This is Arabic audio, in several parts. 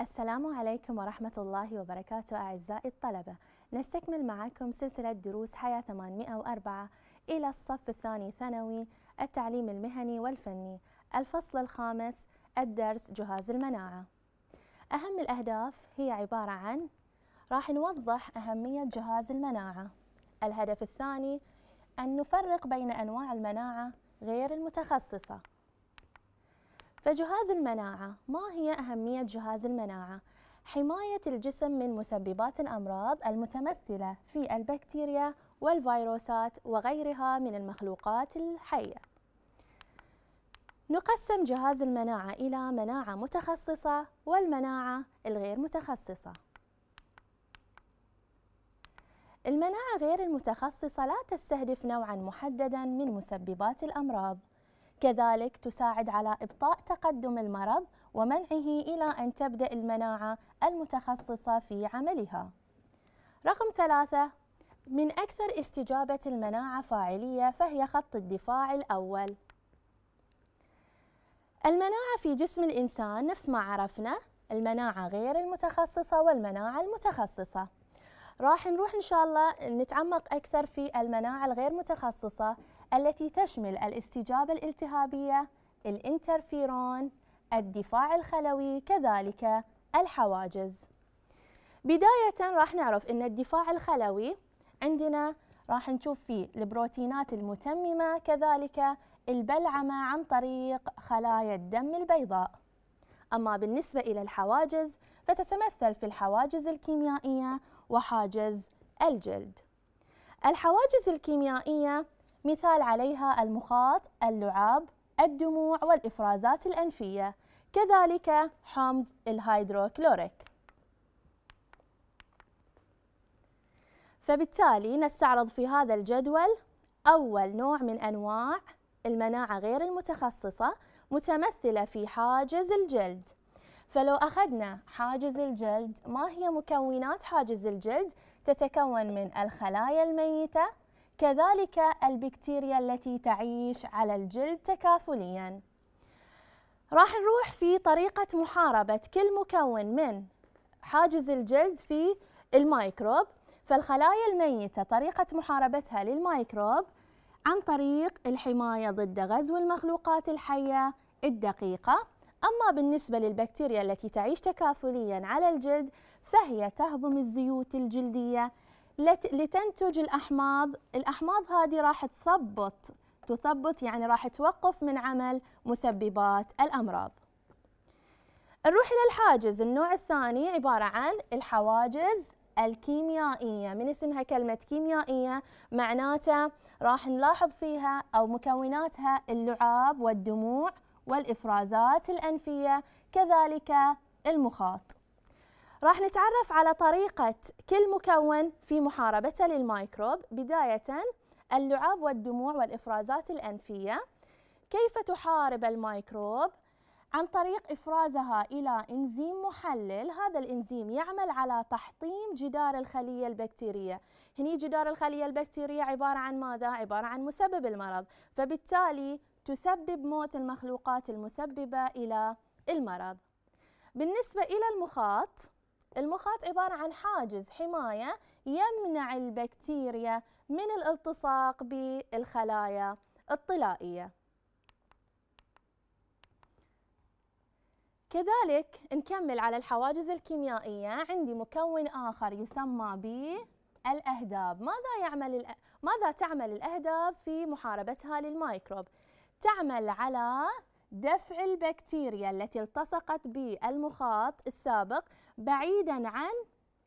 السلام عليكم ورحمة الله وبركاته أعزائي الطلبة نستكمل معكم سلسلة دروس حياة 804 إلى الصف الثاني ثانوي التعليم المهني والفني الفصل الخامس الدرس جهاز المناعة أهم الأهداف هي عبارة عن راح نوضح أهمية جهاز المناعة الهدف الثاني أن نفرق بين أنواع المناعة غير المتخصصة فجهاز المناعة ما هي أهمية جهاز المناعة؟ حماية الجسم من مسببات الأمراض المتمثلة في البكتيريا والفيروسات وغيرها من المخلوقات الحية. نقسم جهاز المناعة إلى مناعة متخصصة والمناعة الغير متخصصة. المناعة غير المتخصصة لا تستهدف نوعا محددا من مسببات الأمراض كذلك تساعد على إبطاء تقدم المرض ومنعه إلى أن تبدأ المناعة المتخصصة في عملها. رقم ثلاثة من أكثر استجابة المناعة فاعلية فهي خط الدفاع الأول. المناعة في جسم الإنسان نفس ما عرفنا المناعة غير المتخصصة والمناعة المتخصصة راح نروح إن شاء الله نتعمق أكثر في المناعة الغير متخصصة التي تشمل الاستجابة الالتهابية، الانترفيرون، الدفاع الخلوي، كذلك الحواجز. بداية راح نعرف أن الدفاع الخلوي عندنا راح نشوف فيه البروتينات المتممة كذلك البلعمة عن طريق خلايا الدم البيضاء أما بالنسبة إلى الحواجز فتتمثل في الحواجز الكيميائية وحاجز الجلد الحواجز الكيميائية مثال عليها المخاط، اللعاب، الدموع والإفرازات الأنفية كذلك حمض الهيدروكلوريك فبالتالي نستعرض في هذا الجدول أول نوع من أنواع المناعة غير المتخصصة متمثلة في حاجز الجلد فلو أخذنا حاجز الجلد ما هي مكونات حاجز الجلد؟ تتكون من الخلايا الميتة كذلك البكتيريا التي تعيش على الجلد تكافليا راح نروح في طريقة محاربة كل مكون من حاجز الجلد في الميكروب فالخلايا الميتة طريقة محاربتها للميكروب عن طريق الحماية ضد غزو المخلوقات الحية الدقيقة أما بالنسبة للبكتيريا التي تعيش تكافليا على الجلد فهي تهضم الزيوت الجلدية لتنتج الأحماض الأحماض هذه راح تثبط تثبط يعني راح توقف من عمل مسببات الأمراض نروح إلى الحاجز النوع الثاني عبارة عن الحواجز الكيميائية من اسمها كلمة كيميائية معناته راح نلاحظ فيها أو مكوناتها اللعاب والدموع والإفرازات الأنفية كذلك المخاط راح نتعرف على طريقة كل مكون في محاربته للميكروب بداية اللعاب والدموع والإفرازات الأنفية كيف تحارب الميكروب عن طريق إفرازها إلى إنزيم محلل هذا الإنزيم يعمل على تحطيم جدار الخلية البكتيرية هني جدار الخلية البكتيرية عبارة عن ماذا؟ عبارة عن مسبب المرض فبالتالي تسبب موت المخلوقات المسببة إلى المرض بالنسبة إلى المخاط المخاط عبارة عن حاجز حماية يمنع البكتيريا من الالتصاق بالخلايا الطلائية كذلك نكمل على الحواجز الكيميائية عندي مكون آخر يسمى بالأهداب ماذا, يعمل الأ... ماذا تعمل الأهداب في محاربتها للميكروب؟ تعمل على دفع البكتيريا التي التصقت بالمخاط السابق بعيدا عن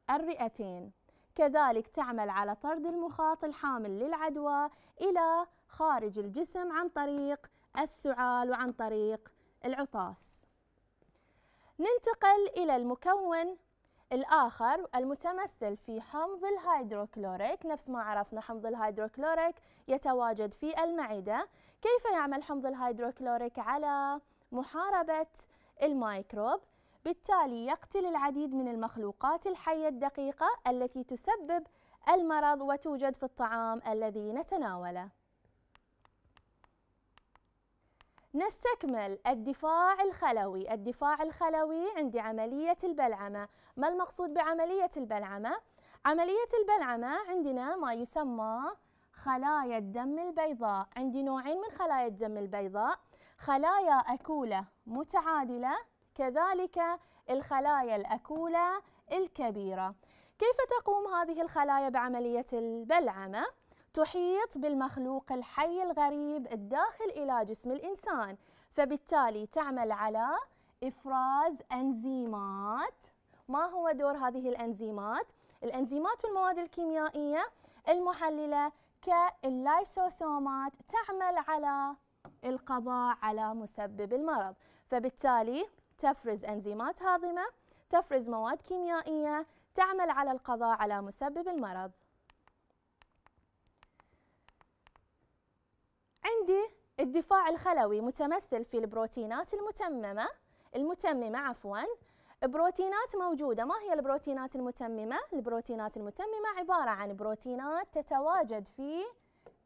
الرئتين كذلك تعمل على طرد المخاط الحامل للعدوى إلى خارج الجسم عن طريق السعال وعن طريق العطاس ننتقل إلى المكون الآخر المتمثل في حمض الهيدروكلوريك نفس ما عرفنا حمض الهيدروكلوريك يتواجد في المعدة كيف يعمل حمض الهيدروكلوريك على محاربة الميكروب بالتالي يقتل العديد من المخلوقات الحية الدقيقة التي تسبب المرض وتوجد في الطعام الذي نتناوله نستكمل الدفاع الخلوي الدفاع الخلوي عند عملية البلعمة ما المقصود بعملية البلعمة؟ عملية البلعمة عندنا ما يسمى خلايا الدم البيضاء عندي نوعين من خلايا الدم البيضاء خلايا أكولة متعادلة كذلك الخلايا الأكولة الكبيرة كيف تقوم هذه الخلايا بعملية البلعمة؟ تحيط بالمخلوق الحي الغريب الداخل إلى جسم الإنسان فبالتالي تعمل على إفراز أنزيمات ما هو دور هذه الأنزيمات؟ الأنزيمات والمواد الكيميائية المحللة كاللايسوسومات تعمل على القضاء على مسبب المرض فبالتالي تفرز أنزيمات هاضمة تفرز مواد كيميائية تعمل على القضاء على مسبب المرض عندي الدفاع الخلوي متمثل في البروتينات المتممة المتممة عفواً بروتينات موجودة ما هي البروتينات المتممة؟ البروتينات المتممة عبارة عن بروتينات تتواجد في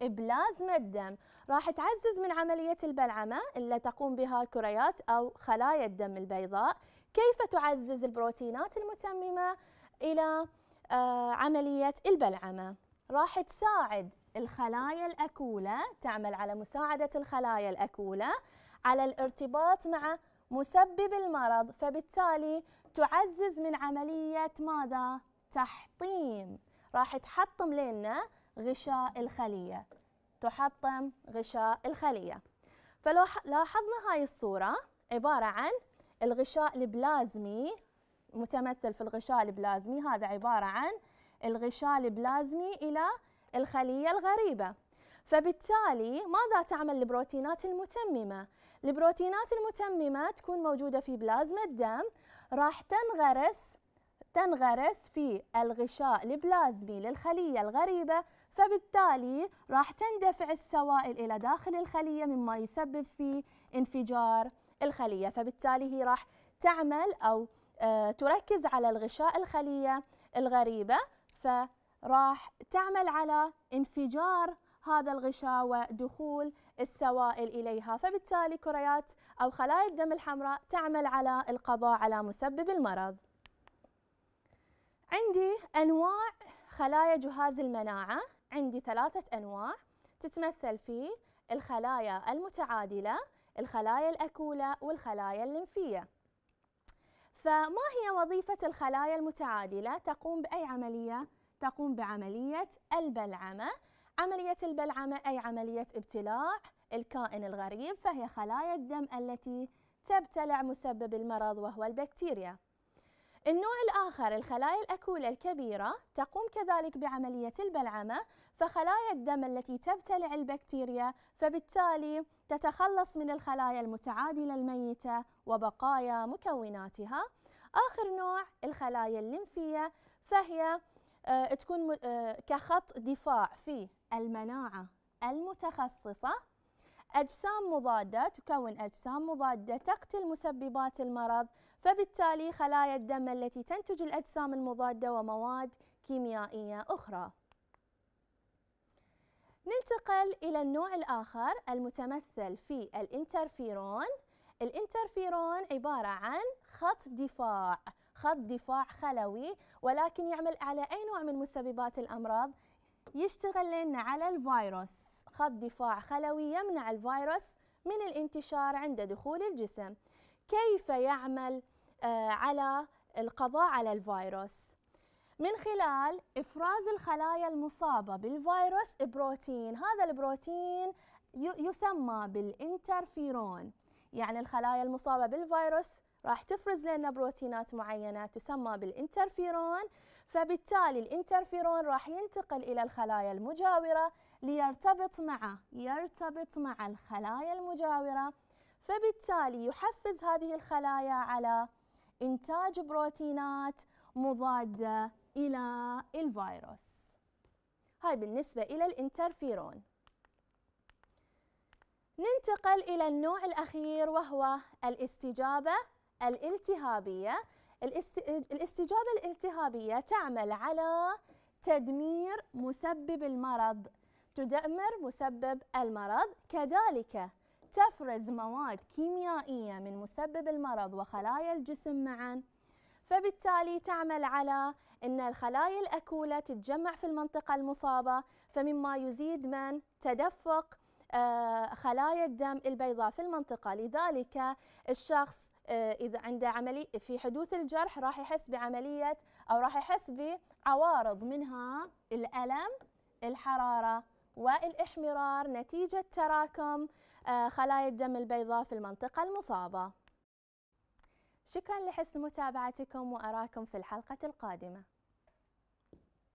بلازما الدم راح تعزز من عملية البلعمة اللي تقوم بها كريات أو خلايا الدم البيضاء كيف تعزز البروتينات المتممة إلى آه، عملية البلعمة راح تساعد الخلايا الأكولة تعمل على مساعدة الخلايا الأكولة على الارتباط مع مسبب المرض فبالتالي تعزز من عملية ماذا؟ تحطيم راح تحطم لنا غشاء الخلية تحطم غشاء الخلية فلو لاحظنا هاي الصورة عبارة عن الغشاء البلازمي متمثل في الغشاء البلازمي هذا عبارة عن الغشاء البلازمي إلى الخلية الغريبة فبالتالي ماذا تعمل البروتينات المتممة؟ البروتينات المتممة تكون موجودة في بلازما الدم راح تنغرس تنغرس في الغشاء البلازمي للخلية الغريبة فبالتالي راح تندفع السوائل إلى داخل الخلية مما يسبب في انفجار الخلية فبالتالي هي راح تعمل أو آه، تركز على الغشاء الخلية الغريبة ف راح تعمل على انفجار هذا الغشاء ودخول السوائل إليها فبالتالي كريات أو خلايا الدم الحمراء تعمل على القضاء على مسبب المرض عندي أنواع خلايا جهاز المناعة عندي ثلاثة أنواع تتمثل في الخلايا المتعادلة الخلايا الأكولة والخلايا الليمفية فما هي وظيفة الخلايا المتعادلة؟ تقوم بأي عملية؟ تقوم بعملية البلعمة عملية البلعمة أي عملية ابتلاع الكائن الغريب فهي خلايا الدم التي تبتلع مسبب المرض وهو البكتيريا النوع الآخر الخلايا الأكولة الكبيرة تقوم كذلك بعملية البلعمة فخلايا الدم التي تبتلع البكتيريا فبالتالي تتخلص من الخلايا المتعادلة الميتة وبقايا مكوناتها آخر نوع الخلايا الليمفية فهي آه، تكون آه، كخط دفاع في المناعة المتخصصة أجسام مضادة تكون أجسام مضادة تقتل مسببات المرض فبالتالي خلايا الدم التي تنتج الأجسام المضادة ومواد كيميائية أخرى ننتقل إلى النوع الآخر المتمثل في الإنترفيرون الإنترفيرون عبارة عن خط دفاع خط دفاع خلوي ولكن يعمل على أي نوع من مسببات الأمراض يشتغل لنا على الفيروس خط دفاع خلوي يمنع الفيروس من الانتشار عند دخول الجسم كيف يعمل آه، على القضاء على الفيروس من خلال إفراز الخلايا المصابة بالفيروس بروتين هذا البروتين يسمى بالإنترفيرون يعني الخلايا المصابة بالفيروس راح تفرز لنا بروتينات معينة تسمى بالإنترفيرون فبالتالي الإنترفيرون راح ينتقل إلى الخلايا المجاورة ليرتبط مع يرتبط مع الخلايا المجاورة فبالتالي يحفز هذه الخلايا على إنتاج بروتينات مضادة إلى الفيروس هاي بالنسبة إلى الإنترفيرون ننتقل إلى النوع الأخير وهو الاستجابة الالتهابية الاستجابة الالتهابية تعمل على تدمير مسبب المرض تدمر مسبب المرض كذلك تفرز مواد كيميائية من مسبب المرض وخلايا الجسم معا فبالتالي تعمل على أن الخلايا الأكولة تتجمع في المنطقة المصابة فمما يزيد من تدفق آه، خلايا الدم البيضاء في المنطقة لذلك الشخص آه، اذا عنده عملي في حدوث الجرح راح يحس بعمليه او راح يحس بعوارض منها الالم الحراره والاحمرار نتيجه تراكم آه، خلايا الدم البيضاء في المنطقه المصابه شكرا لحسن متابعتكم واراكم في الحلقه القادمه